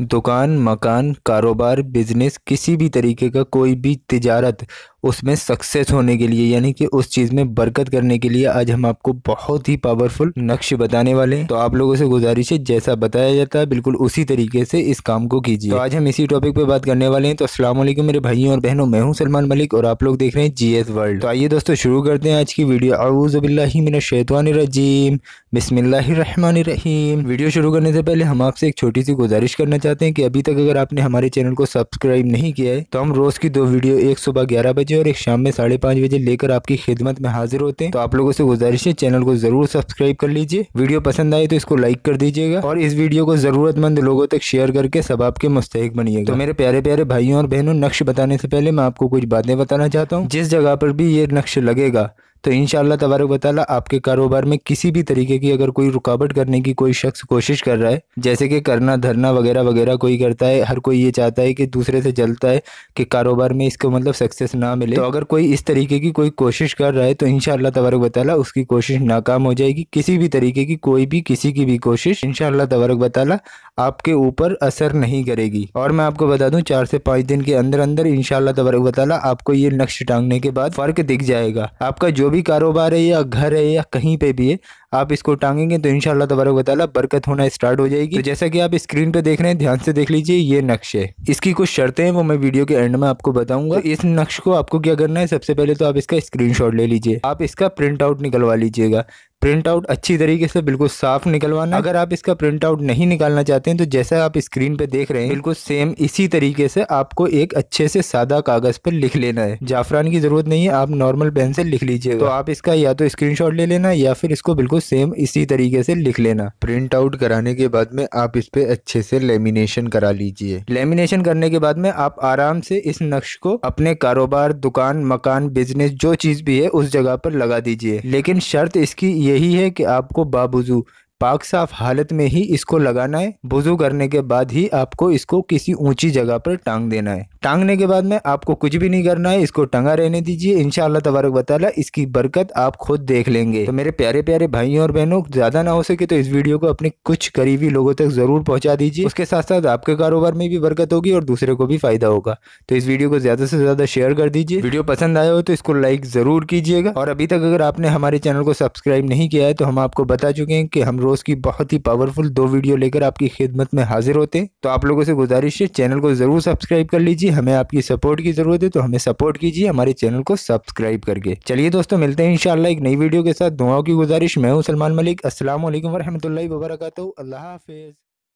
दुकान मकान कारोबार बिजनेस किसी भी तरीके का कोई भी तिजारत उसमें सक्सेस होने के लिए यानी कि उस चीज़ में बरकत करने के लिए आज हम आपको बहुत ही पावरफुल नक्श बताने वाले हैं तो आप लोगों से गुजारिश है जैसा बताया जाता है बिल्कुल उसी तरीके से इस काम को कीजिए तो आज हम इसी टॉपिक पे बात करने वाले हैं तो असलम मेरे भाइयों और बहनों मैं हूँ सलमान मलिक और आप लोग देख रहे हैं जी एस वर्ल्ड तो आइए दोस्तों शुरू करते हैं आज की वीडियो आऊज़बिल्लाशैतवानरजीम रहीम वीडियो शुरू करने से पहले हम आपसे एक छोटी सी गुजारिश करना चाहते हैं कि अभी तक अगर आपने हमारे चैनल को सब्सक्राइब नहीं किया है तो हम रोज़ की दो वीडियो एक सुबह ग्यारह बजे और एक शाम में साढ़े पाँच बजे लेकर आपकी खिदमत में हाजिर होते हैं तो आप लोगों से गुजारिश है चैनल को जरूर सब्सक्राइब कर लीजिए वीडियो पसंद आए तो इसको लाइक कर दीजिएगा और इस वीडियो को जरूरतमंद लोगों तक शेयर करके सब आपके मुस्तक बनिएगा तो मेरे प्यारे प्यारे भाइयों और बहनों नक्श बताने से पहले मैं आपको कुछ बातें बताना चाहता हूँ जिस जगह पर भी ये नक्श लगेगा तो इन तबारक बताला आपके कारोबार में किसी भी तरीके की अगर कोई रुकावट करने की कोई शख्स कोशिश कर रहा है जैसे कि करना धरना वगैरह वगैरह कोई करता है हर कोई ये चाहता है कि दूसरे से जलता है कि कारोबार में इसको मतलब सक्सेस ना मिले तो अगर कोई इस तरीके की कोई कोशिश कर रहा है तो इन तबारक बताला उसकी कोशिश नाकाम हो जाएगी किसी भी तरीके की कोई भी किसी की भी कोशिश इन तबारक बताला आपके ऊपर असर नहीं करेगी और मैं आपको बता दूं चार से पांच दिन के अंदर अंदर इनशाला तबरक आपको ये नक्श टांगने के बाद फर्क दिख जाएगा आपका जो भी कारोबार है या घर है या कहीं पे भी है आप इसको टांगेंगे तो इन शाला तबारक वाली बरकत होना स्टार्ट हो जाएगी तो जैसा कि आप स्क्रीन पे देख रहे हैं ध्यान से देख लीजिए ये नक्श है इसकी कुछ शर्तें हैं वो मैं वीडियो के एंड में आपको बताऊंगा तो इस नक्श को आपको क्या करना है सबसे पहले तो आप इसका स्क्रीन ले लीजिए आप इसका प्रिंट आउट निकलवा लीजिएगा प्रिंट आउट अच्छी तरीके से बिल्कुल साफ निकलवाना अगर आप इसका प्रिंट आउट नहीं निकालना चाहते हैं तो जैसा आप स्क्रीन पे देख रहे हैं बिल्कुल सेम इसी तरीके से आपको एक अच्छे से सादा कागज पर लिख लेना है जाफरान की जरूरत नहीं है आप नॉर्मल पेन से लिख लीजिएगा तो आप इसका या तो स्क्रीनशॉट ले लेना या फिर इसको बिल्कुल सेम इसी तरीके से लिख लेना प्रिंट आउट कराने के बाद में आप इस पर अच्छे से लेमिनेशन करा लीजिए लेमिनेशन करने के बाद में आप आराम से इस नक्श को अपने कारोबार दुकान मकान बिजनेस जो चीज़ भी है उस जगह पर लगा दीजिए लेकिन शर्त इसकी यही है कि आपको बाबुजू पाक साफ हालत में ही इसको लगाना है बुजू करने के बाद ही आपको इसको किसी ऊंची जगह पर टांग देना है टांगने के बाद में आपको कुछ भी नहीं करना है इसको टंगा रहने दीजिए इनशाला तबारक बताला इसकी बरकत आप खुद देख लेंगे तो मेरे प्यारे प्यारे भाइयों और बहनों ज्यादा ना हो सके तो इस वीडियो को अपने कुछ करीबी लोगों तक जरूर पहुंचा दीजिए उसके साथ साथ आपके कारोबार में भी बरकत होगी और दूसरे को भी फायदा होगा तो इस वीडियो को ज्यादा से ज्यादा शेयर कर दीजिए वीडियो पसंद आया हो तो इसको लाइक जरूर कीजिएगा और अभी तक अगर आपने हमारे चैनल को सब्सक्राइब नहीं किया है तो हम आपको बता चुके हैं कि हम रोज़ की बहुत ही पावरफुल दो वीडियो लेकर आपकी खिदमत में हाजिर होते तो आप लोगों से गुजारिश है चैनल को ज़रूर सब्सक्राइब कर लीजिए हमें आपकी सपोर्ट की ज़रूरत है तो हमें सपोर्ट कीजिए हमारे चैनल को सब्सक्राइब करके चलिए दोस्तों मिलते हैं इन एक नई वीडियो के साथ दुआओं की गुजारिश मैं हूँ सलमान मलिक असल वरहमल वबरक अल्लाह हाफिज़